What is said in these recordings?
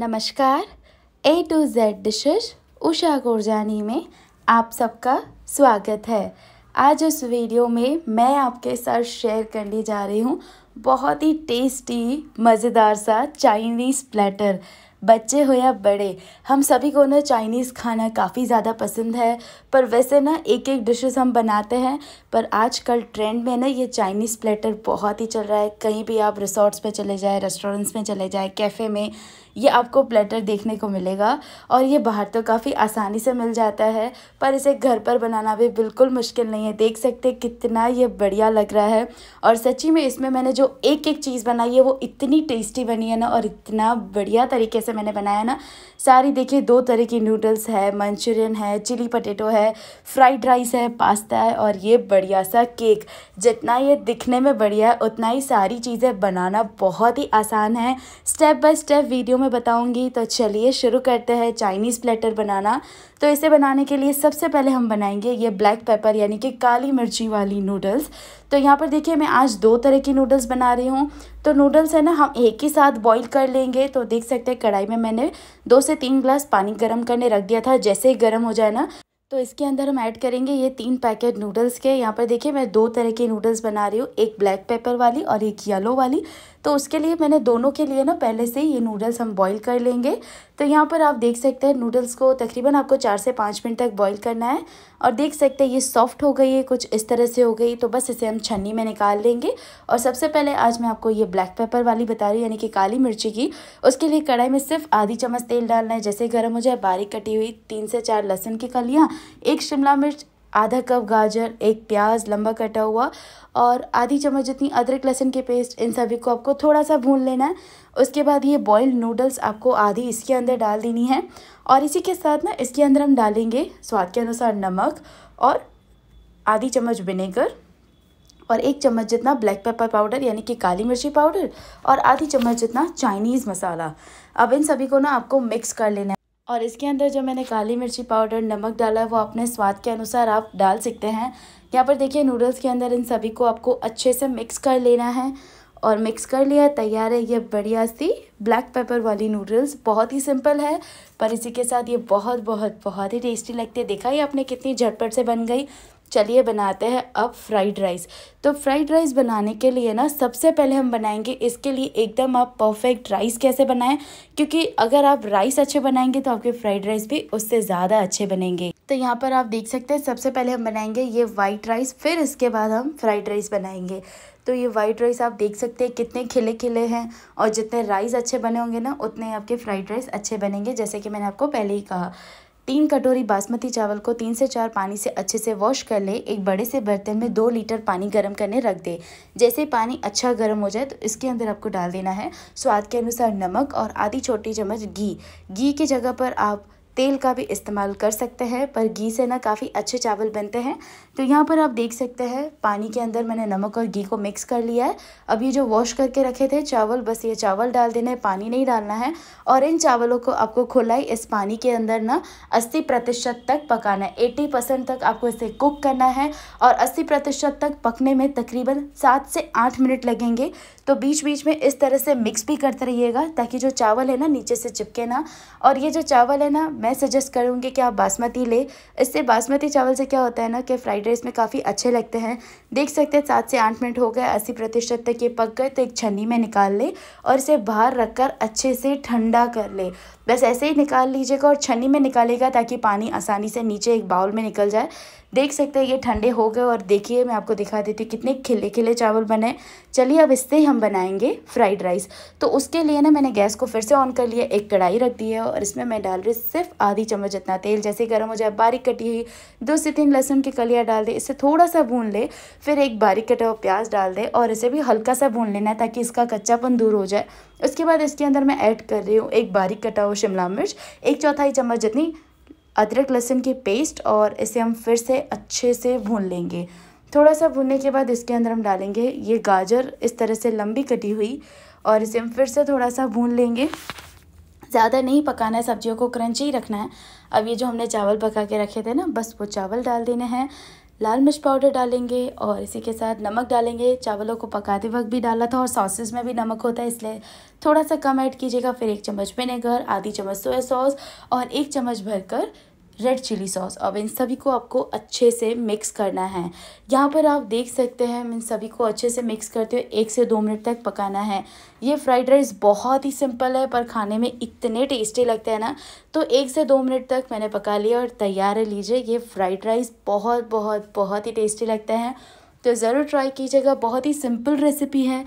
नमस्कार A to Z dishes Usha Gurjani में आप सबका स्वागत है आज इस वीडियो में मैं आपके साथ शेयर करने जा रही हूँ बहुत ही टेस्टी मज़ेदार सा चाइनीज़ प्लेटर बच्चे हो या बड़े हम सभी को ना चाइनीज़ खाना काफ़ी ज़्यादा पसंद है पर वैसे ना एक एक डिशेस हम बनाते हैं पर आजकल ट्रेंड में ना ये चाइनीज़ प्लेटर बहुत ही चल रहा है कहीं भी आप रिसोर्ट्स में चले जाए रेस्टोरेंट्स में चले जाए कैफ़े में ये आपको प्लेटर देखने को मिलेगा और ये बाहर तो काफ़ी आसानी से मिल जाता है पर इसे घर पर बनाना भी बिल्कुल मुश्किल नहीं है देख सकते कितना ये बढ़िया लग रहा है और सच्ची में इसमें मैंने जो एक एक चीज़ बनाई है वो इतनी टेस्टी बनी है ना और इतना बढ़िया तरीके से मैंने बनाया ना सारी देखिए दो तरह की नूडल्स है मंचूरियन है चिली पटेटो है फ्राइड राइस है पास्ता है और ये बढ़िया सा केक जितना ये दिखने में बढ़िया है उतना ही सारी चीज़ें बनाना बहुत ही आसान है स्टेप बाय स्टेप वीडियो में बताऊंगी तो चलिए शुरू करते हैं चाइनीज़ प्लेटर बनाना तो इसे बनाने के लिए सबसे पहले हम बनाएंगे ये ब्लैक पेपर यानी कि काली मिर्ची वाली नूडल्स तो यहाँ पर देखिए मैं आज दो तरह की नूडल्स बना रही हूँ तो नूडल्स है ना हम एक ही साथ बॉईल कर लेंगे तो देख सकते हैं कढ़ाई में मैंने दो से तीन ग्लास पानी गर्म करने रख दिया था जैसे ही गर्म हो जाए ना तो इसके अंदर हम ऐड करेंगे ये तीन पैकेट नूडल्स के यहाँ पर देखिए मैं दो तरह के नूडल्स बना रही हूँ एक ब्लैक पेपर वाली और एक येलो वाली तो उसके लिए मैंने दोनों के लिए ना पहले से ये नूडल्स हम बॉईल कर लेंगे तो यहाँ पर आप देख सकते हैं नूडल्स को तकरीबन आपको चार से पाँच मिनट तक बॉईल करना है और देख सकते हैं ये सॉफ्ट हो गई है कुछ इस तरह से हो गई तो बस इसे हम छन्नी में निकाल लेंगे और सबसे पहले आज मैं आपको ये ब्लैक पेपर वाली बता रही हूँ यानी कि काली मिर्ची की उसके लिए कढ़ाई में सिर्फ आधी चम्मच तेल डालना है जैसे गर्म हो जाए बारीक कटी हुई तीन से चार लहसुन की कलियाँ एक शिमला मिर्च आधा कप गाजर एक प्याज लंबा कटा हुआ और आधी चम्मच जितनी अदरक लहसुन के पेस्ट इन सभी को आपको थोड़ा सा भून लेना है उसके बाद ये बॉयल्ड नूडल्स आपको आधी इसके अंदर डाल देनी है और इसी के साथ ना इसके अंदर हम डालेंगे स्वाद के अनुसार नमक और आधी चम्मच विनेगर और एक चम्मच जितना ब्लैक पेपर पाउडर यानी कि काली मिर्ची पाउडर और आधी चम्मच जितना चाइनीज़ मसाला अब इन सभी को ना आपको मिक्स कर लेना है और इसके अंदर जो मैंने काली मिर्ची पाउडर नमक डाला है वो अपने स्वाद के अनुसार आप डाल सकते हैं यहाँ पर देखिए नूडल्स के अंदर इन सभी को आपको अच्छे से मिक्स कर लेना है और मिक्स कर लिया तैयार है ये बढ़िया सी ब्लैक पेपर वाली नूडल्स बहुत ही सिंपल है पर इसी के साथ ये बहुत बहुत बहुत ही टेस्टी लगती है देखा ही आपने कितनी झटपट से बन गई चलिए बनाते हैं अब फ्राइड राइस तो फ्राइड राइस बनाने के लिए ना सबसे पहले हम बनाएंगे इसके लिए एकदम आप परफेक्ट राइस कैसे बनाएं क्योंकि अगर आप राइस अच्छे बनाएंगे तो आपके फ्राइड राइस भी उससे ज़्यादा अच्छे बनेंगे तो यहाँ पर आप देख सकते हैं सबसे पहले हम बनाएंगे ये वाइट राइस फिर इसके बाद हम फ्राइड राइस बनाएंगे तो ये वाइट राइस आप देख सकते हैं कितने खिले खिले हैं और जितने राइस अच्छे बने होंगे ना उतने आपके फ्राइड राइस अच्छे बनेंगे जैसे कि मैंने आपको पहले ही कहा तीन कटोरी बासमती चावल को तीन से चार पानी से अच्छे से वॉश कर ले एक बड़े से बर्तन में दो लीटर पानी गर्म करने रख दे जैसे पानी अच्छा गर्म हो जाए तो इसके अंदर आपको डाल देना है स्वाद के अनुसार नमक और आधी छोटी चम्मच घी घी की जगह पर आप तेल का भी इस्तेमाल कर सकते हैं पर घी से ना काफ़ी अच्छे चावल बनते हैं तो यहाँ पर आप देख सकते हैं पानी के अंदर मैंने नमक और घी को मिक्स कर लिया है अब ये जो वॉश करके रखे थे चावल बस ये चावल डाल देना है पानी नहीं डालना है और इन चावलों को आपको खुला ही इस पानी के अंदर ना अस्सी प्रतिशत तक पकाना है एट्टी परसेंट तक आपको इसे कुक करना है और अस्सी प्रतिशत तक पकने में तकरीबन सात से आठ मिनट लगेंगे तो बीच बीच में इस तरह से मिक्स भी करते रहिएगा ताकि जो चावल है ना नीचे से चिपके ना और ये जो चावल है ना मैं सजेस्ट करूँगी कि आप बासमती ले इससे बासमती चावल से क्या होता है ना कि फ्राइड राइस में काफ़ी अच्छे लगते हैं देख सकते हैं सात से आठ मिनट हो गए अस्सी प्रतिशत तक ये पक गए तो एक छन्नी में निकाल ले और इसे बाहर रख कर अच्छे से ठंडा कर ले बस ऐसे ही निकाल लीजिएगा और छन्नी में निकालेगा ताकि पानी आसानी से नीचे एक बाउल में निकल जाए देख सकते हैं ये ठंडे हो गए और देखिए मैं आपको दिखा देती हूँ कितने खिले खिले चावल बने चलिए अब इससे ही हम बनाएंगे फ्राइड राइस तो उसके लिए ना मैंने गैस को फिर से ऑन कर लिया एक कढ़ाई रख दी है और इसमें मैं डाल रही सिर्फ आधी चम्मच इतना तेल जैसे गर्म हो जाए बारीक कटी हुई दो से तीन लहसुन की कलियाँ डाल दे इसे थोड़ा सा भून ले फिर एक बारीक कटा हुआ प्याज डाल दे और इसे भी हल्का सा भून लेना है ताकि इसका कच्चापन दूर हो जाए उसके बाद इसके अंदर मैं ऐड कर रही हूँ एक बारीक कटा हुआ शिमला मिर्च एक चौथाई चम्मच जितनी अदरक लहसुन की पेस्ट और इसे हम फिर से अच्छे से भून लेंगे थोड़ा सा भूनने के बाद इसके अंदर हम डालेंगे ये गाजर इस तरह से लंबी कटी हुई और इसे हम फिर से थोड़ा सा भून लेंगे ज़्यादा नहीं पकाना है सब्जियों को क्रंची ही रखना है अब ये जो हमने चावल पका के रखे थे ना बस वो चावल डाल देने हैं लाल मिर्च पाउडर डालेंगे और इसी के साथ नमक डालेंगे चावलों को पकाते वक्त भी डाला था और सॉसेस में भी नमक होता है इसलिए थोड़ा सा कम ऐड कीजिएगा फिर एक चम्मच विनेगर आधी चम्मच सोया सॉस और एक चम्मच भरकर रेड चिली सॉस अब इन सभी को आपको अच्छे से मिक्स करना है यहाँ पर आप देख सकते हैं इन सभी को अच्छे से मिक्स करते हुए एक से दो मिनट तक पकाना है ये फ्राइड राइस बहुत ही सिंपल है पर खाने में इतने टेस्टी लगते हैं ना तो एक से दो मिनट तक मैंने पका लिया और तैयार है लीजिए ये फ्राइड राइस बहुत बहुत बहुत ही टेस्टी लगता है तो ज़रूर ट्राई कीजिएगा बहुत ही सिंपल रेसिपी है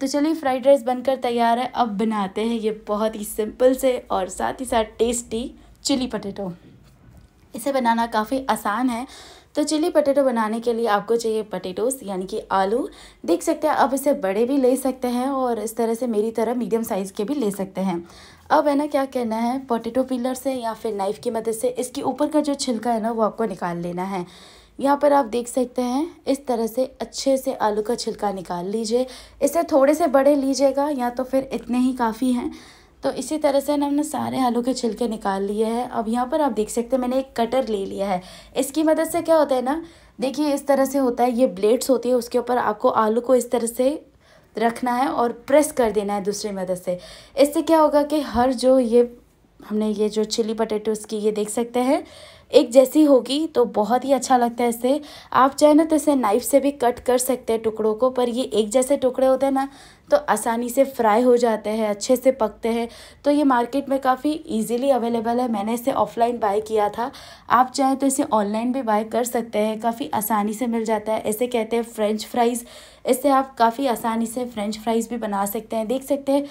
तो चलिए फ्राइड राइस बनकर तैयार है अब बनाते हैं ये बहुत ही सिंपल से और साथ ही साथ टेस्टी चिली पटेटो इसे बनाना काफ़ी आसान है तो चिली पटेटो बनाने के लिए आपको चाहिए पटेटोस यानी कि आलू देख सकते हैं आप इसे बड़े भी ले सकते हैं और इस तरह से मेरी तरह मीडियम साइज़ के भी ले सकते हैं अब है ना क्या करना है पोटेटो पिलर से या फिर नाइफ़ की मदद से इसके ऊपर का जो छिलका है ना वो आपको निकाल लेना है यहाँ पर आप देख सकते हैं इस तरह से अच्छे से आलू का छिलका निकाल लीजिए इसे थोड़े से बड़े लीजिएगा या तो फिर इतने ही काफ़ी हैं तो इसी तरह से हमने सारे आलू के छिलके निकाल लिए हैं अब यहाँ पर आप देख सकते हैं मैंने एक कटर ले लिया है इसकी मदद से क्या होता है ना देखिए इस तरह से होता है ये ब्लेड्स होती है उसके ऊपर आपको आलू को इस तरह से रखना है और प्रेस कर देना है दूसरी मदद से इससे क्या होगा कि हर जो ये हमने ये जो चिली पटेटोज की ये देख सकते हैं एक जैसी होगी तो बहुत ही अच्छा लगता है इससे आप चाहे ना तो इसे नाइफ से भी कट कर सकते हैं टुकड़ों को पर ये एक जैसे टुकड़े होते हैं ना तो आसानी से फ्राई हो जाते हैं अच्छे से पकते हैं तो ये मार्केट में काफ़ी इजीली अवेलेबल है मैंने इसे ऑफलाइन बाय किया था आप चाहे तो इसे ऑनलाइन भी बाय कर सकते हैं काफ़ी आसानी से मिल जाता है ऐसे कहते हैं फ्रेंच फ्राइज़ इससे आप काफ़ी आसानी से फ्रेंच फ्राइज़ भी बना सकते हैं देख सकते हैं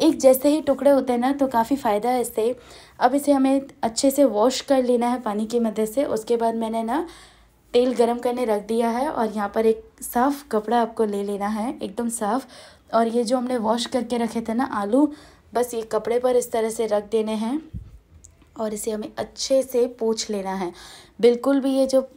एक जैसे ही टुकड़े होते हैं ना तो काफ़ी फ़ायदा है इससे अब इसे हमें अच्छे से वॉश कर लेना है पानी की मदद से उसके बाद मैंने ना तेल गरम करने रख दिया है और यहाँ पर एक साफ़ कपड़ा आपको ले लेना है एकदम साफ़ और ये जो हमने वॉश करके रखे थे ना आलू बस ये कपड़े पर इस तरह से रख देने हैं और इसे हमें अच्छे से पोछ लेना है बिल्कुल भी ये जो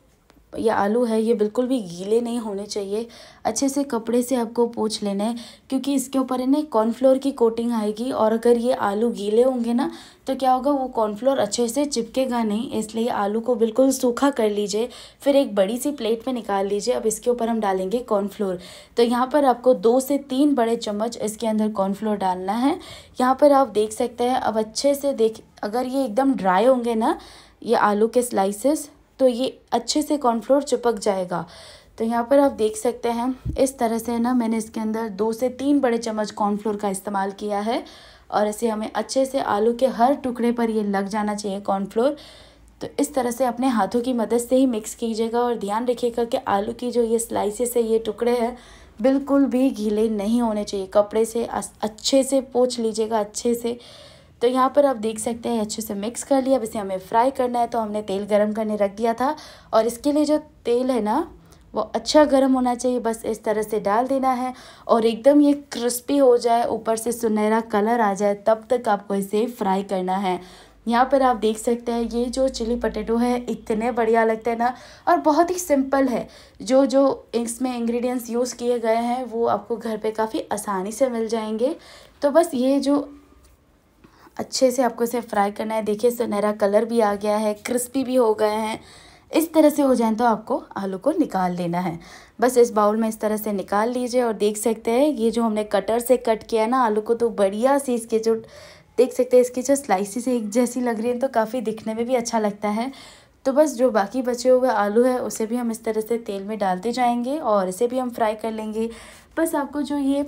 ये आलू है ये बिल्कुल भी गीले नहीं होने चाहिए अच्छे से कपड़े से आपको पोछ लेना है क्योंकि इसके ऊपर है ना कॉर्नफ्लोर की कोटिंग आएगी और अगर ये आलू गीले होंगे ना तो क्या होगा वो कॉर्नफ्लोर अच्छे से चिपकेगा नहीं इसलिए आलू को बिल्कुल सूखा कर लीजिए फिर एक बड़ी सी प्लेट में निकाल लीजिए अब इसके ऊपर हम डालेंगे कॉर्नफ्लोर तो यहाँ पर आपको दो से तीन बड़े चम्मच इसके अंदर कॉर्नफ्लोर डालना है यहाँ पर आप देख सकते हैं अब अच्छे से देख अगर ये एकदम ड्राई होंगे ना ये आलू के स्लाइसेस तो ये अच्छे से कॉर्नफ्लोर चिपक जाएगा तो यहाँ पर आप देख सकते हैं इस तरह से ना मैंने इसके अंदर दो से तीन बड़े चम्मच कॉर्नफ्लोर का इस्तेमाल किया है और ऐसे हमें अच्छे से आलू के हर टुकड़े पर ये लग जाना चाहिए कॉर्नफ्लोर तो इस तरह से अपने हाथों की मदद से ही मिक्स कीजिएगा और ध्यान रखिएगा कि आलू की जो ये स्लाइसेस है ये टुकड़े हैं बिल्कुल भी गीले नहीं होने चाहिए कपड़े से अच्छे से पोछ लीजिएगा अच्छे से तो यहाँ पर आप देख सकते हैं अच्छे से मिक्स कर लिया अब इसे हमें फ्राई करना है तो हमने तेल गर्म करने रख दिया था और इसके लिए जो तेल है ना वो अच्छा गर्म होना चाहिए बस इस तरह से डाल देना है और एकदम ये क्रिस्पी हो जाए ऊपर से सुनहरा कलर आ जाए तब तक आपको इसे फ्राई करना है यहाँ पर आप देख सकते हैं ये जो चिली पटेटो है इतने बढ़िया लगते हैं ना और बहुत ही सिंपल है जो जो इसमें इंग्रेडिएंट्स यूज़ किए गए हैं वो आपको घर पे काफ़ी आसानी से मिल जाएंगे तो बस ये जो अच्छे से आपको इसे फ्राई करना है देखिए सुनहरा कलर भी आ गया है क्रिस्पी भी हो गए हैं इस तरह से हो जाए तो आपको आलू को निकाल लेना है बस इस बाउल में इस तरह से निकाल लीजिए और देख सकते हैं ये जो हमने कटर से कट किया ना आलू को तो बढ़िया सी इसके जो देख सकते हैं इसकी जो स्लाइसिस एक जैसी लग रही है तो काफ़ी दिखने में भी अच्छा लगता है तो बस जो बाकी बचे हुए आलू है उसे भी हम इस तरह से तेल में डालते जाएंगे और इसे भी हम फ्राई कर लेंगे बस आपको जो ये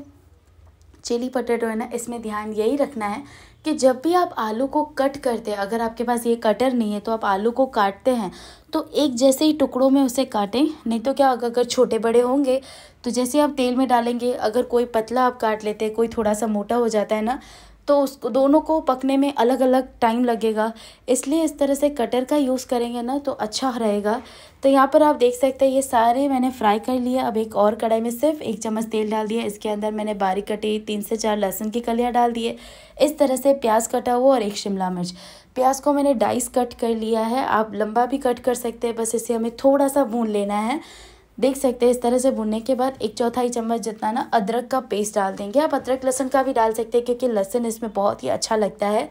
चिली पटेटो है ना इसमें ध्यान यही रखना है कि जब भी आप आलू को कट करते हैं अगर आपके पास ये कटर नहीं है तो आप आलू को काटते हैं तो एक जैसे ही टुकड़ों में उसे काटें नहीं तो क्या होगा अगर छोटे बड़े होंगे तो जैसे आप तेल में डालेंगे अगर कोई पतला आप काट लेते हैं कोई थोड़ा सा मोटा हो जाता है ना तो उसको दोनों को पकने में अलग अलग टाइम लगेगा इसलिए इस तरह से कटर का यूज़ करेंगे ना तो अच्छा रहेगा तो यहाँ पर आप देख सकते हैं ये सारे मैंने फ्राई कर लिए अब एक और कढ़ाई में सिर्फ एक चम्मच तेल डाल दिया इसके अंदर मैंने बारीक कटी तीन से चार लहसुन की कलियाँ डाल दिए इस तरह से प्याज कटा हुआ और एक शिमला मिर्च प्याज को मैंने डाइस कट कर लिया है आप लंबा भी कट कर सकते हैं बस इसे हमें थोड़ा सा भून लेना है देख सकते हैं इस तरह से भुनने के बाद एक चौथाई चम्मच जितना ना अदरक का पेस्ट डाल देंगे आप अदरक लहसुन का भी डाल सकते हैं क्योंकि लहसुन इसमें बहुत ही अच्छा लगता है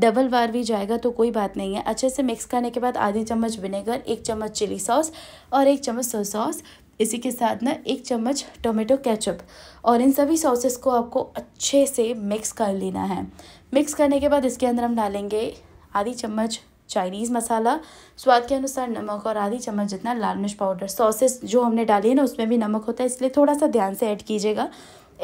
डबल बार भी जाएगा तो कोई बात नहीं है अच्छे से मिक्स करने के बाद आधी चम्मच विनेगर एक चम्मच चिली सॉस और एक चम्मच सोया सॉस इसी के साथ ना एक चम्मच टोमेटो केचप और इन सभी सॉसेस को आपको अच्छे से मिक्स कर लेना है मिक्स करने के बाद इसके अंदर हम डालेंगे आधी चम्मच चाइनीज़ मसाला स्वाद के अनुसार नमक और आधी चम्मच जितना लाल मिर्च पाउडर सॉसेस जो हमने डाली है ना उसमें भी नमक होता है इसलिए थोड़ा सा ध्यान से ऐड कीजिएगा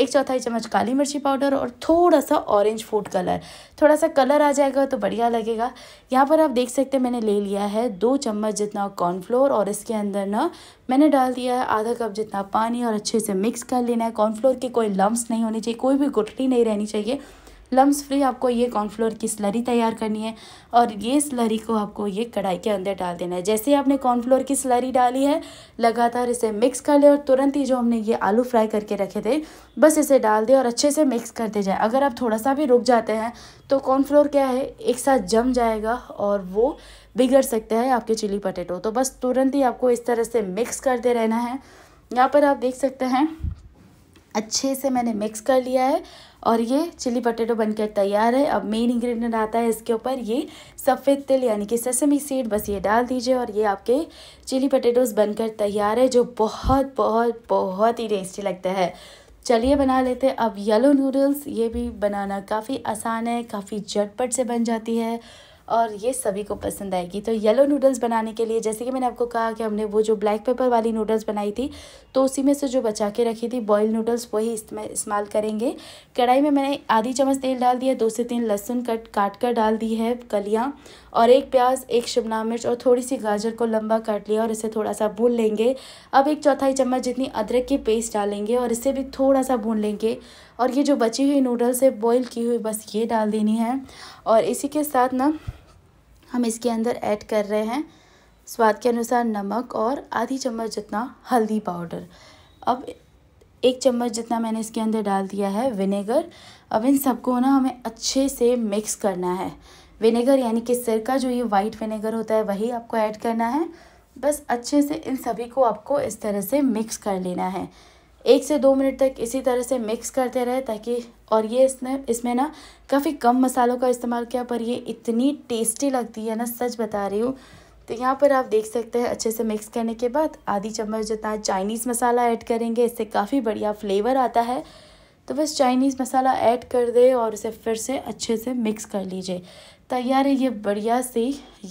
एक चौथाई चम्मच काली मिर्ची पाउडर और थोड़ा सा ऑरेंज फूड कलर थोड़ा सा कलर आ जाएगा तो बढ़िया लगेगा यहाँ पर आप देख सकते हैं मैंने ले लिया है दो चम्मच जितना कॉर्नफ्लोर और इसके अंदर ना मैंने डाल दिया है आधा कप जितना पानी और अच्छे से मिक्स कर लेना है कॉर्नफ्लोर के कोई लम्ब नहीं होने चाहिए कोई भी गुटली नहीं रहनी चाहिए लम्स फ्री आपको ये कॉर्नफ्लोर की स्लरी तैयार करनी है और ये स्लरी को आपको ये कढ़ाई के अंदर डाल देना है जैसे ही आपने कॉर्नफ्लोर की स्लरी डाली है लगातार इसे मिक्स कर ले और तुरंत ही जो हमने ये आलू फ्राई करके रखे थे बस इसे डाल दें और अच्छे से मिक्स करते जाए अगर आप थोड़ा सा भी रुक जाते हैं तो कॉर्नफ्लोर क्या है एक साथ जम जाएगा और वो बिगड़ सकता है आपके चिली पटेटो तो बस तुरंत ही आपको इस तरह से मिक्स करते रहना है यहाँ पर आप देख सकते हैं अच्छे से मैंने मिक्स कर लिया है और ये चिली पटेटो बनकर तैयार है अब मेन इंग्रेडिएंट आता है इसके ऊपर ये सफ़ेद तिल यानी कि सेसमी सीड बस ये डाल दीजिए और ये आपके चिली पटेटोज़ बनकर तैयार है जो बहुत बहुत बहुत ही टेस्टी लगता है चलिए बना लेते हैं अब येलो नूडल्स ये भी बनाना काफ़ी आसान है काफ़ी झटपट से बन जाती है और ये सभी को पसंद आएगी तो येलो नूडल्स बनाने के लिए जैसे कि मैंने आपको कहा कि हमने वो जो ब्लैक पेपर वाली नूडल्स बनाई थी तो उसी में से जो बचा के रखी थी बॉयल नूडल्स वही इस्तेमाल करेंगे कढ़ाई में मैंने आधी चम्मच तेल डाल दिया दो से तीन लहसुन कट काट कर डाल दी है कलियाँ और एक प्याज एक शिमला मिर्च और थोड़ी सी गाजर को लंबा काट लिया और इसे थोड़ा सा भून लेंगे अब एक चौथाई चम्मच जितनी अदरक की पेस्ट डालेंगे और इसे भी थोड़ा सा भून लेंगे और ये जो बची हुई नूडल्स है बॉईल की हुई बस ये डाल देनी है और इसी के साथ ना हम इसके अंदर ऐड कर रहे हैं स्वाद के अनुसार नमक और आधी चम्मच जितना हल्दी पाउडर अब एक चम्मच जितना मैंने इसके अंदर डाल दिया है विनेगर अब इन सबको ना हमें अच्छे से मिक्स करना है विनेगर यानी कि सिरका जो ये वाइट विनेगर होता है वही आपको ऐड करना है बस अच्छे से इन सभी को आपको इस तरह से मिक्स कर लेना है एक से दो मिनट तक इसी तरह से मिक्स करते रहे ताकि और ये इसने इसमें ना काफ़ी कम मसालों का इस्तेमाल किया पर ये इतनी टेस्टी लगती है ना सच बता रही हूँ तो यहाँ पर आप देख सकते हैं अच्छे से मिक्स करने के बाद आधी चम्मच जितना चाइनीज़ मसाला ऐड करेंगे इससे काफ़ी बढ़िया फ्लेवर आता है तो बस चाइनीज़ मसाला ऐड कर दे और उसे फिर से अच्छे से मिक्स कर लीजिए तैयार है ये बढ़िया सी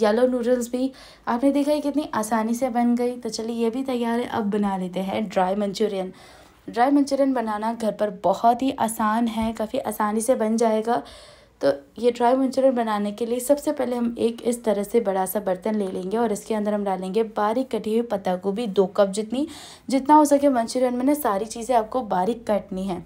येलो नूडल्स भी आपने देखा है कितनी आसानी से बन गई तो चलिए ये भी तैयार है अब बना लेते हैं ड्राई मंचूरियन ड्राई मंचूरियन बनाना घर पर बहुत ही आसान है काफ़ी आसानी से बन जाएगा तो ये ड्राई मंचूरियन बनाने के लिए सबसे पहले हम एक इस तरह से बड़ा सा बर्तन ले लेंगे और इसके अंदर हम डालेंगे बारीक कटी हुई पत्ता गोभी दो कप जितनी जितना हो सके मंचूरियन में ना सारी चीज़ें आपको बारीक कटनी है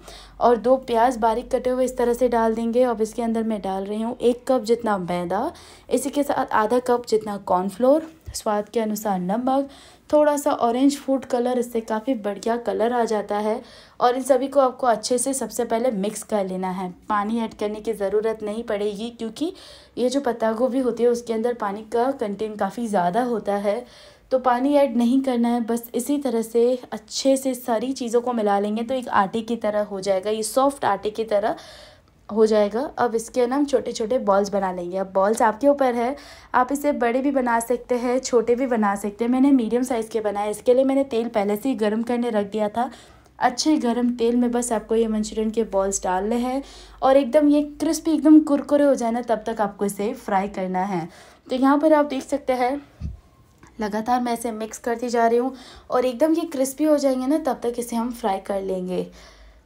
और दो प्याज बारीक कटे हुए इस तरह से डाल देंगे अब इसके अंदर मैं डाल रही हूँ एक कप जितना मैदा इसी के साथ आधा कप जितना कॉर्नफ्लोर स्वाद के अनुसार नमक थोड़ा सा ऑरेंज फूड कलर इससे काफ़ी बढ़िया कलर आ जाता है और इन सभी को आपको अच्छे से सबसे पहले मिक्स कर लेना है पानी ऐड करने की ज़रूरत नहीं पड़ेगी क्योंकि ये जो पत्ता गोभी होती है उसके अंदर पानी का कंटेंट काफ़ी ज़्यादा होता है तो पानी ऐड नहीं करना है बस इसी तरह से अच्छे से सारी चीज़ों को मिला लेंगे तो एक आटे की तरह हो जाएगा ये सॉफ्ट आटे की तरह हो जाएगा अब इसके ना हम छोटे छोटे बॉल्स बना लेंगे अब बॉल्स आपके ऊपर है आप इसे बड़े भी बना सकते हैं छोटे भी बना सकते हैं मैंने मीडियम साइज़ के बनाए इसके लिए मैंने तेल पहले से ही गर्म करने रख दिया था अच्छे गर्म तेल में बस आपको ये मंचूरियन के बॉल्स डालने हैं और एकदम ये क्रिस्पी एकदम कुरकुरे हो जाए ना तब तक आपको इसे फ्राई करना है तो यहाँ पर आप देख सकते हैं लगातार मैं इसे मिक्स करती जा रही हूँ और एकदम ये क्रिस्पी हो जाएंगे ना तब तक इसे हम फ्राई कर लेंगे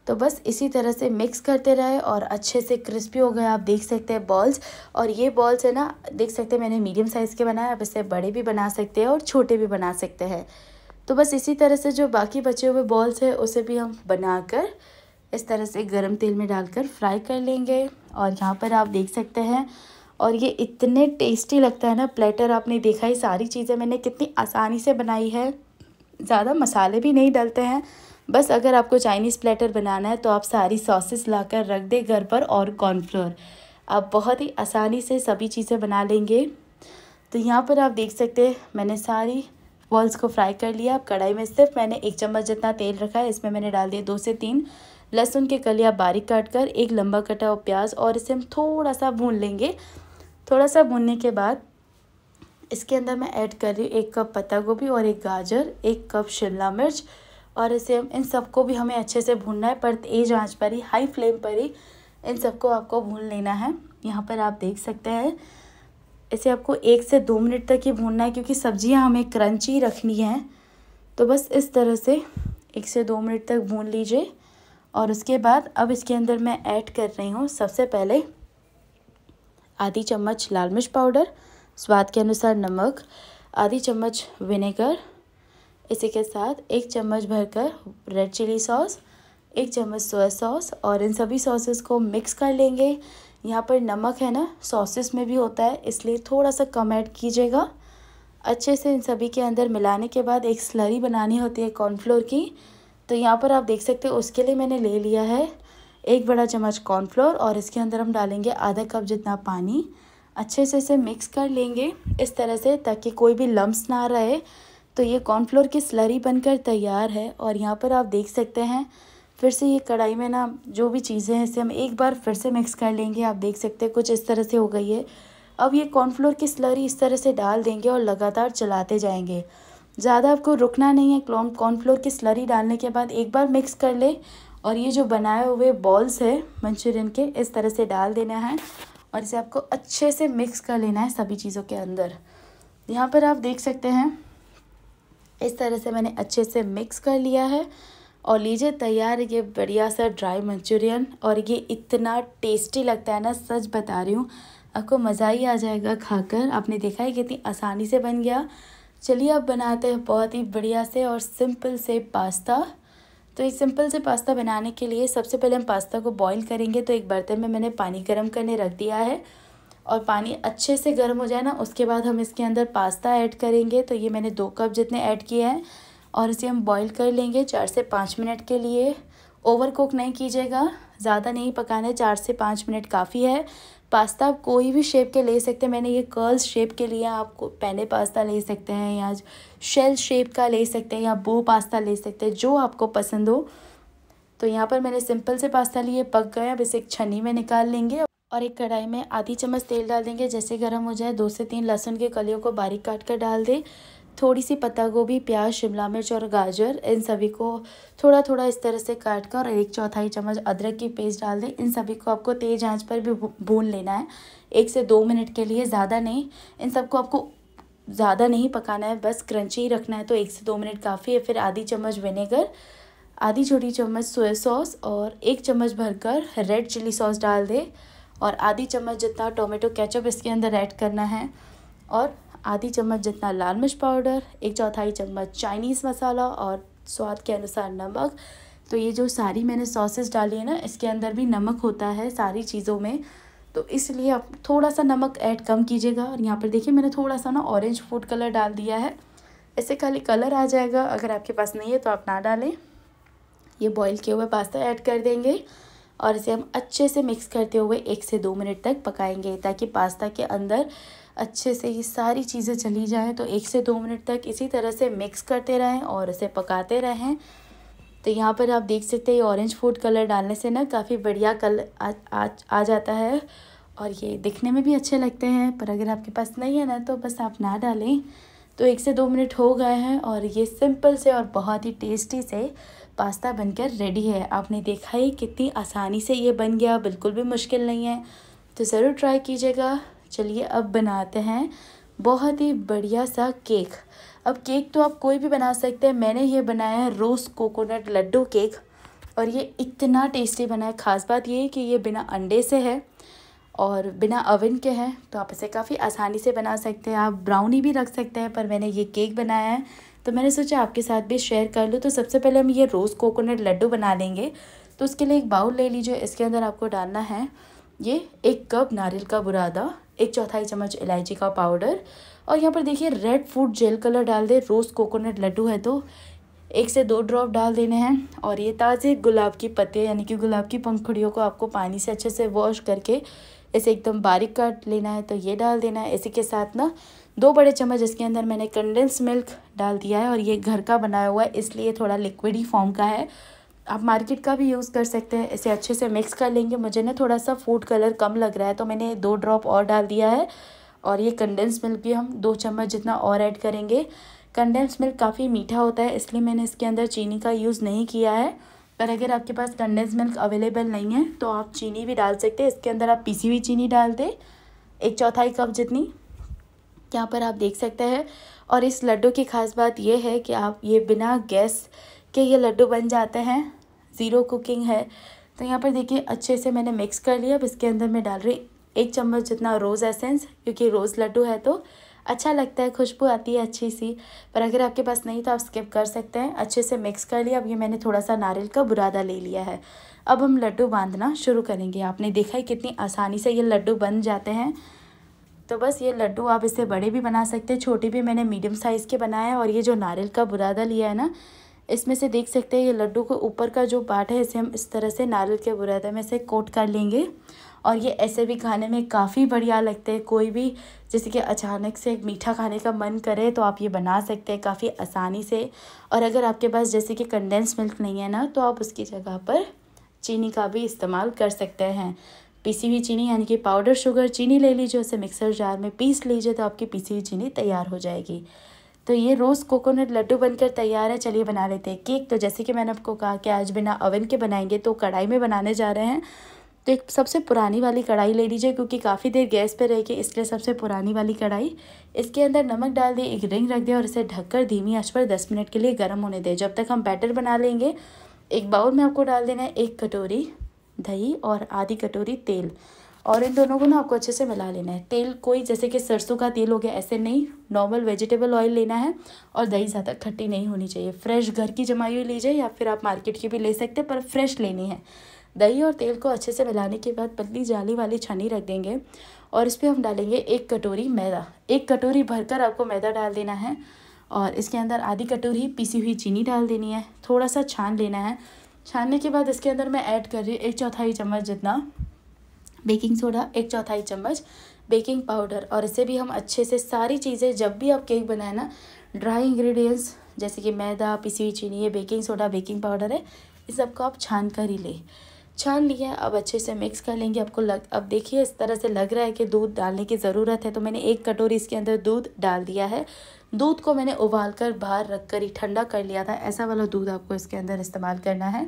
तो बस इसी तरह से मिक्स करते रहे और अच्छे से क्रिस्पी हो गए आप देख सकते हैं बॉल्स और ये बॉल्स है ना देख सकते हैं मैंने मीडियम साइज़ के बनाए आप इसे बड़े भी बना सकते हैं और छोटे भी बना सकते हैं तो बस इसी तरह से जो बाकी बचे हुए बॉल्स है उसे भी हम बनाकर इस तरह से गर्म तेल में डालकर फ्राई कर लेंगे और यहाँ पर आप देख सकते हैं और ये इतने टेस्टी लगता है ना प्लेटर आपने देखा ही सारी चीज़ें मैंने कितनी आसानी से बनाई है ज़्यादा मसाले भी नहीं डलते हैं बस अगर आपको चाइनीज़ प्लेटर बनाना है तो आप सारी सॉसेस ला कर रख दें घर पर और कॉर्नफ्लोर आप बहुत ही आसानी से सभी चीज़ें बना लेंगे तो यहाँ पर आप देख सकते हैं मैंने सारी बॉल्स को फ्राई कर लिया अब कढ़ाई में सिर्फ मैंने एक चम्मच जितना तेल रखा है इसमें मैंने डाल दिया दो से तीन लहसुन के कलिया बारीक काट कर एक लंबा कटा हुआ प्याज और इसे हम थोड़ा सा भून लेंगे थोड़ा सा भूनने के बाद इसके अंदर मैं ऐड कर रही हूँ एक कप पत्ता गोभी और एक गाजर एक कप शिमला मिर्च और इसे इन सबको भी हमें अच्छे से भूनना है पर तेज़ आंच पर ही हाई फ्लेम पर ही इन सबको आपको भून लेना है यहाँ पर आप देख सकते हैं इसे आपको एक से दो मिनट तक ही भूनना है क्योंकि सब्जियाँ हमें क्रंची रखनी है तो बस इस तरह से एक से दो मिनट तक भून लीजिए और उसके बाद अब इसके अंदर मैं ऐड कर रही हूँ सबसे पहले आधी चम्मच लाल मिर्च पाउडर स्वाद के अनुसार नमक आधी चम्मच विनेगर इसी के साथ एक चम्मच भरकर रेड चिली सॉस एक चम्मच सोया सॉस और इन सभी सॉसेस को मिक्स कर लेंगे यहाँ पर नमक है ना सॉसेस में भी होता है इसलिए थोड़ा सा कम ऐड कीजिएगा अच्छे से इन सभी के अंदर मिलाने के बाद एक स्लरी बनानी होती है कॉर्नफ्लोर की तो यहाँ पर आप देख सकते हो उसके लिए मैंने ले लिया है एक बड़ा चम्मच कॉर्नफ्लोर और इसके अंदर हम डालेंगे आधा कप जितना पानी अच्छे से इसे मिक्स कर लेंगे इस तरह से ताकि कोई भी लम्ब ना रहे तो ये कॉर्नफ्लोर की स्लरी बनकर तैयार है और यहाँ पर आप देख सकते हैं फिर से ये कढ़ाई में ना जो भी चीज़ें हैं इसे हम एक बार फिर से मिक्स कर लेंगे आप देख सकते हैं कुछ इस तरह से हो गई है अब ये कॉर्नफ्लोर की स्लरी इस तरह से डाल देंगे और लगातार चलाते जाएंगे ज़्यादा आपको रुकना नहीं है कॉर्नफ्लोर की स्लरी डालने के बाद एक बार मिक्स कर ले और ये जो बनाए हुए बॉल्स है मंचूरियन के इस तरह से डाल देना है और इसे आपको अच्छे से मिक्स कर लेना है सभी चीज़ों के अंदर यहाँ पर आप देख सकते हैं इस तरह से मैंने अच्छे से मिक्स कर लिया है और लीजिए तैयार ये बढ़िया सा ड्राई मंचूरियन और ये इतना टेस्टी लगता है ना सच बता रही हूँ आपको मज़ा ही आ जाएगा खाकर आपने देखा है कितनी आसानी से बन गया चलिए अब बनाते हैं बहुत ही बढ़िया से और सिंपल से पास्ता तो ये सिंपल से पास्ता बनाने के लिए सबसे पहले हम पास्ता को बॉईल करेंगे तो एक बर्तन में मैंने पानी गर्म करने रख दिया है और पानी अच्छे से गर्म हो जाए ना उसके बाद हम इसके अंदर पास्ता ऐड करेंगे तो ये मैंने दो कप जितने ऐड किए हैं और इसे हम बॉईल कर लेंगे चार से पाँच मिनट के लिए ओवर कुक नहीं कीजिएगा ज़्यादा नहीं पकाना है चार से पाँच मिनट काफ़ी है पास्ता आप कोई भी शेप के ले सकते हैं मैंने ये कर्ल्स शेप के लिए आप पहले पास्ता ले सकते हैं या शेल शेप का ले सकते हैं या बो पास्ता ले सकते हैं जो आपको पसंद हो तो यहाँ पर मैंने सिंपल से पास्ता लिए पक गए अब इसे एक छन्नी में निकाल लेंगे और एक कढ़ाई में आधी चम्मच तेल डाल देंगे जैसे गर्म हो जाए दो से तीन लहसुन के कलियों को बारीक काट कर डाल दें थोड़ी सी पत्ता गोभी प्याज शिमला मिर्च और गाजर इन सभी को थोड़ा थोड़ा इस तरह से काट कर और एक चौथाई चम्मच अदरक की पेस्ट डाल दें इन सभी को आपको तेज़ आंच पर भी भून लेना है एक से दो मिनट के लिए ज़्यादा नहीं इन सबको आपको ज़्यादा नहीं पकाना है बस क्रंची ही रखना है तो एक से दो मिनट काफ़ी है फिर आधी चम्मच विनेगर आधी छोटी चम्मच सोया सॉस और एक चम्मच भरकर रेड चिली सॉस डाल दें और आधी चम्मच जितना टोमेटो केचप इसके अंदर ऐड करना है और आधी चम्मच जितना लाल मिर्च पाउडर एक चौथाई चम्मच चाइनीज़ मसाला और स्वाद के अनुसार नमक तो ये जो सारी मैंने सॉसेस डाली है ना इसके अंदर भी नमक होता है सारी चीज़ों में तो इसलिए आप थोड़ा सा नमक ऐड कम कीजिएगा और यहाँ पर देखिए मैंने थोड़ा सा ना ऑरेंज फूड कलर डाल दिया है ऐसे खाली कलर आ जाएगा अगर आपके पास नहीं है तो आप ना डालें ये बॉईल किए हुए पास्ता ऐड कर देंगे और इसे हम अच्छे से मिक्स करते हुए एक से दो मिनट तक पकाएंगे ताकि पास्ता के अंदर अच्छे से ये सारी चीज़ें चली जाएं तो एक से दो मिनट तक इसी तरह से मिक्स करते रहें और इसे पकाते रहें तो यहाँ पर आप देख सकते हैं ऑरेंज फूड कलर डालने से ना काफ़ी बढ़िया कलर आ, आ, आ जाता है और ये दिखने में भी अच्छे लगते हैं पर अगर आपके पास नहीं है ना तो बस आप ना डालें तो एक से दो मिनट हो गए हैं और ये सिंपल से और बहुत ही टेस्टी से पास्ता बनकर रेडी है आपने देखा ही कितनी आसानी से ये बन गया बिल्कुल भी मुश्किल नहीं है तो ज़रूर ट्राई कीजिएगा चलिए अब बनाते हैं बहुत ही बढ़िया सा केक अब केक तो आप कोई भी बना सकते हैं मैंने ये बनाया है रोज़ कोकोनट लड्डू केक और ये इतना टेस्टी बना है ख़ास बात ये कि ये बिना अंडे से है और बिना अवन के हैं तो आप इसे काफ़ी आसानी से बना सकते हैं आप ब्राउनी भी रख सकते हैं पर मैंने ये केक बनाया है तो मैंने सोचा आपके साथ भी शेयर कर लूँ तो सबसे पहले हम ये रोज़ कोकोनट लड्डू बना लेंगे तो उसके लिए एक बाउल ले लीजिए इसके अंदर आपको डालना है ये एक कप नारियल का बुरादा एक चौथाई चम्मच इलायची का पाउडर और यहाँ पर देखिए रेड फूड जेल कलर डाल दे रोज़ कोकोनट लड्डू है तो एक से दो ड्रॉप डाल देने हैं और ये ताज़े गुलाब की पत्ते यानी कि गुलाब की पंखुड़ियों को आपको पानी से अच्छे से वॉश करके इसे एकदम बारीक काट लेना है तो ये डाल देना है इसी के साथ ना दो बड़े चम्मच इसके अंदर मैंने कंडेंस मिल्क डाल दिया है और ये घर का बनाया हुआ है इसलिए थोड़ा लिक्विड ही फॉर्म का है आप मार्केट का भी यूज़ कर सकते हैं इसे अच्छे से मिक्स कर लेंगे मुझे ना थोड़ा सा फूड कलर कम लग रहा है तो मैंने दो ड्रॉप और डाल दिया है और ये कंडेंस मिल्क भी हम दो चम्मच जितना और ऐड करेंगे कंडेंस मिल्क काफ़ी मीठा होता है इसलिए मैंने इसके अंदर चीनी का यूज़ नहीं किया है पर अगर आपके पास कंडेंस मिल्क अवेलेबल नहीं है तो आप चीनी भी डाल सकते हैं इसके अंदर आप पीसी हुई चीनी डाल दें एक चौथाई कप जितनी यहाँ पर आप देख सकते हैं और इस लड्डू की ख़ास बात यह है कि आप ये बिना गैस के ये लड्डू बन जाते हैं ज़ीरो कुकिंग है तो यहाँ पर देखिए अच्छे से मैंने मिक्स कर लिया अब इसके अंदर मैं डाल रही एक चम्मच जितना रोज़ एसेंस क्योंकि रोज़ लड्डू है तो अच्छा लगता है खुशबू आती है अच्छी सी पर अगर आपके पास नहीं तो आप स्किप कर सकते हैं अच्छे से मिक्स कर लिया अब ये मैंने थोड़ा सा नारियल का बुरादा ले लिया है अब हम लड्डू बांधना शुरू करेंगे आपने देखा है कितनी आसानी से ये लड्डू बन जाते हैं तो बस ये लड्डू आप इसे बड़े भी बना सकते हैं छोटे भी मैंने मीडियम साइज़ के बनाए हैं और ये जो नारियल का बुरादा लिया है ना इसमें से देख सकते हैं ये लड्डू के ऊपर का जो पार्ट है इसे हम इस तरह से नारियल के बुरादा में से कोट कर लेंगे और ये ऐसे भी खाने में काफ़ी बढ़िया लगते हैं कोई भी जैसे कि अचानक से मीठा खाने का मन करे तो आप ये बना सकते हैं काफ़ी आसानी से और अगर आपके पास जैसे कि कंडेंस मिल्क नहीं है ना तो आप उसकी जगह पर चीनी का भी इस्तेमाल कर सकते हैं पीसी हुई चीनी यानी कि पाउडर शुगर चीनी ले लीजिए उसे मिक्सर जार में पीस लीजिए तो आपकी पीसी हुई चीनी तैयार हो जाएगी तो ये रोज़ कोकोनट लड्डू बनकर तैयार है चलिए बना लेते हैं केक तो जैसे कि मैंने आपको कहा कि आज बिना ओवन के बनाएंगे तो कढ़ाई में बनाने जा रहे हैं तो एक सबसे पुरानी वाली कढ़ाई ले लीजिए क्योंकि काफ़ी देर गैस पर रहेगी इसलिए सबसे पुरानी वाली कढ़ाई इसके अंदर नमक डाल दिए एक रिंग रख दिया और इसे ढककर धीमी आंच पर दस मिनट के लिए गर्म होने दें जब तक हम बैटर बना लेंगे एक बाउल में आपको डाल देना है एक कटोरी दही और आधी कटोरी तेल और इन दोनों को ना आपको अच्छे से मिला लेना है तेल कोई जैसे कि सरसों का तेल हो गया ऐसे नहीं नॉर्मल वेजिटेबल ऑयल लेना है और दही ज़्यादा खट्टी नहीं होनी चाहिए फ्रेश घर की जमाई हुई लीजिए या फिर आप मार्केट की भी ले सकते हैं पर फ्रेश लेनी है दही और तेल को अच्छे से मिलाने के बाद पतली जाली वाली छानी रख देंगे और इस पर हम डालेंगे एक कटोरी मैदा एक कटोरी भरकर आपको मैदा डाल देना है और इसके अंदर आधी कटोरी पीसी हुई चीनी डाल देनी है थोड़ा सा छान लेना है छानने के बाद इसके अंदर मैं ऐड कर रही हूँ एक चौथाई चम्मच जितना बेकिंग सोडा एक चौथाई चम्मच बेकिंग पाउडर और इसे भी हम अच्छे से सारी चीज़ें जब भी आप केक बनाए ना ड्राई इंग्रेडिएंट्स जैसे कि मैदा पिसी हुई चीनी है बेकिंग सोडा बेकिंग पाउडर है इस सबको आप छान कर ही लें छान लिया अब अच्छे से मिक्स कर लेंगे आपको लग अब देखिए इस तरह से लग रहा है कि दूध डालने की ज़रूरत है तो मैंने एक कटोरी इसके अंदर दूध डाल दिया है दूध को मैंने उबाल कर बाहर रख कर ही ठंडा कर लिया था ऐसा वाला दूध आपको इसके अंदर इस्तेमाल करना है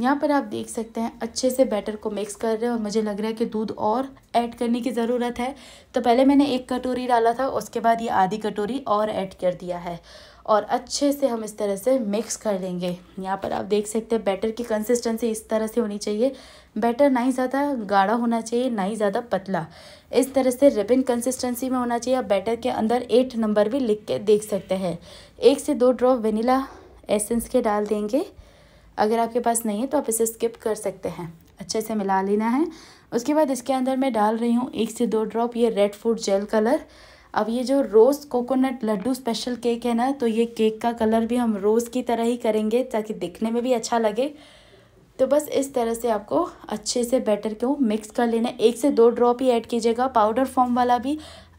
यहाँ पर आप देख सकते हैं अच्छे से बैटर को मिक्स कर रहे हैं और मुझे लग रहा है कि दूध और ऐड करने की ज़रूरत है तो पहले मैंने एक कटोरी डाला था उसके बाद ये आधी कटोरी और ऐड कर दिया है और अच्छे से हम इस तरह से मिक्स कर लेंगे यहाँ पर आप देख सकते हैं बैटर की कंसिस्टेंसी इस तरह से होनी चाहिए बैटर ना ही ज़्यादा गाढ़ा होना चाहिए ना ही ज़्यादा पतला इस तरह से रिबिन कंसिस्टेंसी में होना चाहिए आप बैटर के अंदर एट नंबर भी लिख के देख सकते हैं एक से दो ड्रॉप वनीला एसेंस के डाल देंगे अगर आपके पास नहीं है तो आप इसे स्किप कर सकते हैं अच्छे से मिला लेना है उसके बाद इसके अंदर मैं डाल रही हूँ एक से दो ड्रॉप ये रेड फूड जेल कलर अब ये जो rose coconut laddoo special cake है ना तो ये केक का कलर भी हम रोज़ की तरह ही करेंगे ताकि दिखने में भी अच्छा लगे तो बस इस तरह से आपको अच्छे से बैटर को मिक्स कर लेना एक से दो ड्रॉप ही ऐड कीजिएगा पाउडर फॉर्म वाला भी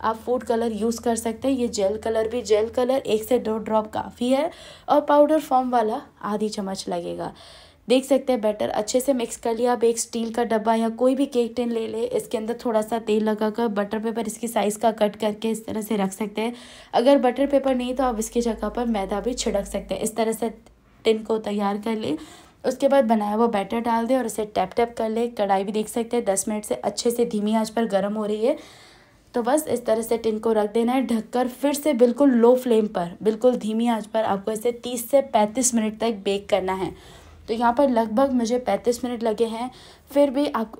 आप फूड कलर यूज़ कर सकते हैं ये जेल कलर भी जेल कलर एक से दो ड्रॉप काफ़ी है और पाउडर फॉर्म वाला आधी चम्मच लगेगा देख सकते हैं बैटर अच्छे से मिक्स कर लिया अब एक स्टील का डब्बा या कोई भी केक टिन ले ले इसके अंदर थोड़ा सा तेल लगा कर बटर पेपर इसकी साइज़ का कट करके इस तरह से रख सकते हैं अगर बटर पेपर नहीं तो आप इसकी जगह पर मैदा भी छिड़क सकते हैं इस तरह से टिन को तैयार कर ले उसके बाद बनाया हुआ बैटर डाल दें और इसे टैप टैप कर ले कढ़ाई भी देख सकते हैं दस मिनट से अच्छे से धीमी आँच पर गर्म हो रही है तो बस इस तरह से टिन को रख देना है ढककर फिर से बिल्कुल लो फ्लेम पर बिल्कुल धीमी आंच पर आपको इसे तीस से पैंतीस मिनट तक बेक करना है तो यहाँ पर लगभग मुझे पैंतीस मिनट लगे हैं फिर भी आप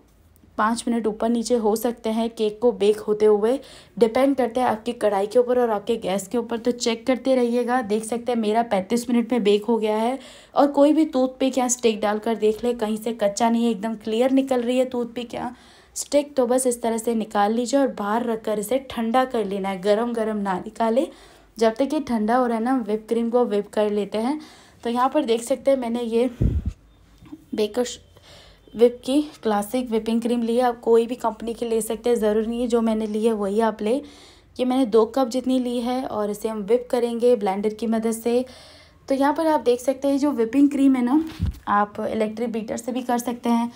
पाँच मिनट ऊपर नीचे हो सकते हैं केक को बेक होते हुए डिपेंड करते हैं आपकी कढ़ाई के ऊपर और आपके गैस के ऊपर तो चेक करते रहिएगा देख सकते हैं मेरा पैंतीस मिनट में बेक हो गया है और कोई भी टूथ पिक या स्टिक डालकर देख ले कहीं से कच्चा नहीं है एकदम क्लियर निकल रही है टूथ पिक या स्टिक तो बस इस तरह से निकाल लीजिए और बाहर रख कर इसे ठंडा कर लेना है गर्म गर्म ना निकाले जब तक ये ठंडा हो रहा है ना विप क्रीम को विप कर लेते हैं तो यहाँ पर देख सकते हैं मैंने ये बेकर्स विप की क्लासिक विपिंग क्रीम ली है आप कोई भी कंपनी की ले सकते हैं ज़रूरी नहीं है जो मैंने ली है वही आप ले ये मैंने दो कप जितनी ली है और इसे हम विप करेंगे ब्लेंडर की मदद से तो यहाँ पर आप देख सकते हैं जो विपिंग क्रीम है ना आप इलेक्ट्रिक बीटर से भी कर सकते हैं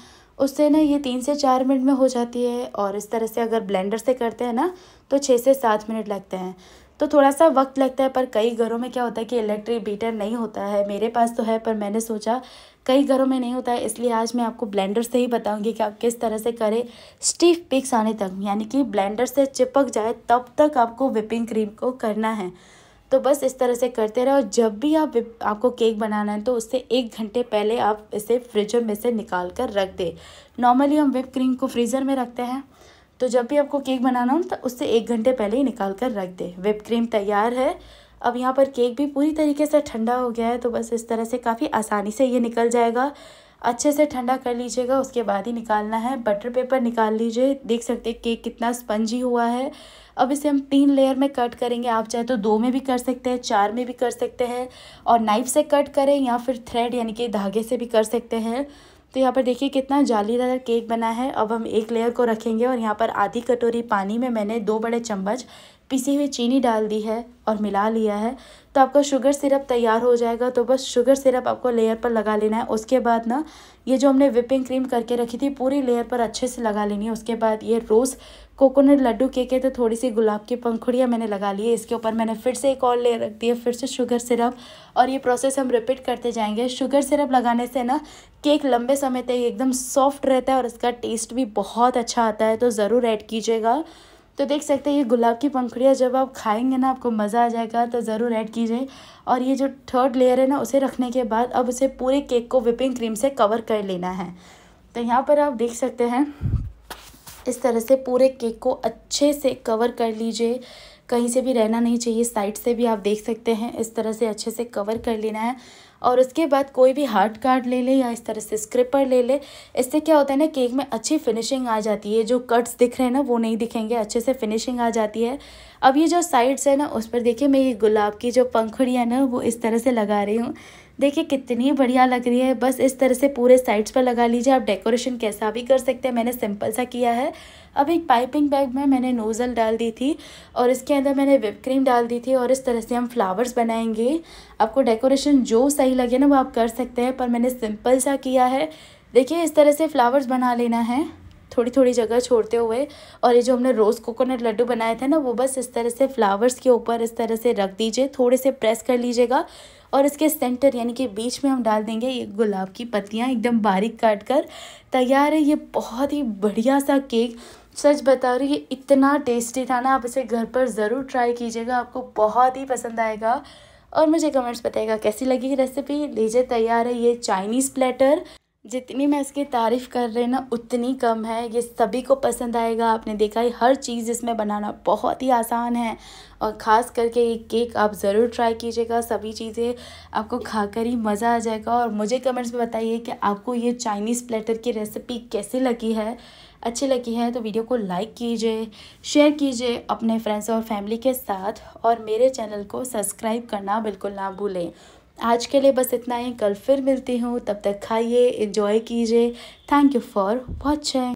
उससे ना ये तीन से चार मिनट में हो जाती है और इस तरह से अगर ब्लेंडर से करते हैं ना तो छः से सात मिनट लगते हैं तो थोड़ा सा वक्त लगता है पर कई घरों में क्या होता है कि इलेक्ट्रिक बीटर नहीं होता है मेरे पास तो है पर मैंने सोचा कई घरों में नहीं होता है इसलिए आज मैं आपको ब्लेंडर से ही बताऊंगी कि आप किस तरह से करें स्टीफ पिक्स आने तक यानी कि ब्लेंडर से चिपक जाए तब तक आपको विपिंग क्रीम को करना है तो बस इस तरह से करते रहे और जब भी आप आपको केक बनाना है तो उससे एक घंटे पहले आप इसे फ्रिजर में से निकाल कर रख दें नॉर्मली हम विप क्रीम को फ्रीज़र में रखते हैं तो जब भी आपको केक बनाना हो तो उससे एक घंटे पहले ही निकाल कर रख दें विप क्रीम तैयार है अब यहाँ पर केक भी पूरी तरीके से ठंडा हो गया है तो बस इस तरह से काफ़ी आसानी से ये निकल जाएगा अच्छे से ठंडा कर लीजिएगा उसके बाद ही निकालना है बटर पेपर निकाल लीजिए देख सकते हैं केक कितना स्पंजी हुआ है अब इसे हम तीन लेयर में कट करेंगे आप चाहे तो दो में भी कर सकते हैं चार में भी कर सकते हैं और नाइफ से कट करें या फिर थ्रेड यानी कि धागे से भी कर सकते हैं तो यहाँ पर देखिए कितना जालीदार केक बना है अब हम एक लेयर को रखेंगे और यहाँ पर आधी कटोरी पानी में मैंने दो बड़े चम्मच पिसी हुई चीनी डाल दी है और मिला लिया है तो आपका शुगर सिरप तैयार हो जाएगा तो बस शुगर सिरप आपको लेयर पर लगा लेना है उसके बाद ना ये जो हमने विपिंग क्रीम करके रखी थी पूरी लेयर पर अच्छे से लगा लेनी है उसके बाद ये रोज़ कोकोनट लड्डू केक है तो थोड़ी सी गुलाब की पंखुड़ियाँ मैंने लगा ली है इसके ऊपर मैंने फिर से एक और लेयर रख दी है फिर से शुगर सिरप और ये प्रोसेस हम रिपीट करते जाएंगे शुगर सिरप लगाने से ना केक लंबे समय तक एकदम सॉफ्ट रहता है और इसका टेस्ट भी बहुत अच्छा आता है तो ज़रूर ऐड कीजिएगा तो देख सकते हैं ये गुलाब की पंखुड़ियाँ जब आप खाएंगे ना आपको मज़ा आ जाएगा तो ज़रूर ऐड कीजिए और ये जो थर्ड लेयर है ना उसे रखने के बाद अब उसे पूरे केक को विपिंग क्रीम से कवर कर लेना है तो यहाँ पर आप देख सकते हैं इस तरह से पूरे केक को अच्छे से कवर कर लीजिए कहीं से भी रहना नहीं चाहिए साइड से भी आप देख सकते हैं इस तरह से अच्छे से कवर कर लेना है और उसके बाद कोई भी हार्ट कार्ड ले ले या इस तरह से स्क्रिपर ले ले इससे क्या होता है ना केक में अच्छी फिनिशिंग आ जाती है जो कट्स दिख रहे हैं ना वो नहीं दिखेंगे अच्छे से फिनिशिंग आ जाती है अब ये जो साइड्स है ना उस पर देखिए मैं ये गुलाब की जो पंखुड़ियाँ ना वो इस तरह से लगा रही हूँ देखिए कितनी बढ़िया लग रही है बस इस तरह से पूरे साइड्स पर लगा लीजिए आप डेकोरेशन कैसा भी कर सकते हैं मैंने सिंपल सा किया है अब एक पाइपिंग बैग में मैंने नोज़ल डाल दी थी और इसके अंदर मैंने विप क्रीम डाल दी थी और इस तरह से हम फ्लावर्स बनाएंगे आपको डेकोरेशन जो सही लगे ना वो आप कर सकते हैं पर मैंने सिंपल सा किया है देखिए इस तरह से फ्लावर्स बना लेना है थोड़ी थोड़ी जगह छोड़ते हुए और ये जो हमने रोज़ कोकोनट लड्डू बनाए थे ना वो बस इस तरह से फ्लावर्स के ऊपर इस तरह से रख दीजिए थोड़े से प्रेस कर लीजिएगा और इसके सेंटर यानी कि बीच में हम डाल देंगे ये गुलाब की पत्तियाँ एकदम बारीक काट कर तैयार है ये बहुत ही बढ़िया सा केक सच बता रही ये इतना टेस्टी था ना आप इसे घर पर ज़रूर ट्राई कीजिएगा आपको बहुत ही पसंद आएगा और मुझे कमेंट्स बताइएगा कैसी लगी रेसिपी लीजिए तैयार है ये चाइनीज़ प्लेटर जितनी मैं इसकी तारीफ़ कर रही ना उतनी कम है ये सभी को पसंद आएगा आपने देखा है हर चीज़ इसमें बनाना बहुत ही आसान है और ख़ास करके ये केक आप ज़रूर ट्राई कीजिएगा सभी चीज़ें आपको खाकर ही मज़ा आ जाएगा और मुझे कमेंट्स में बताइए कि आपको ये चाइनीज़ प्लेटर की रेसिपी कैसी लगी है अच्छी लगी है तो वीडियो को लाइक कीजिए शेयर कीजिए अपने फ्रेंड्स और फैमिली के साथ और मेरे चैनल को सब्सक्राइब करना बिल्कुल ना भूलें आज के लिए बस इतना ही कल फिर मिलती हूँ तब तक खाइए इन्जॉय कीजिए थैंक यू फॉर वॉचिंग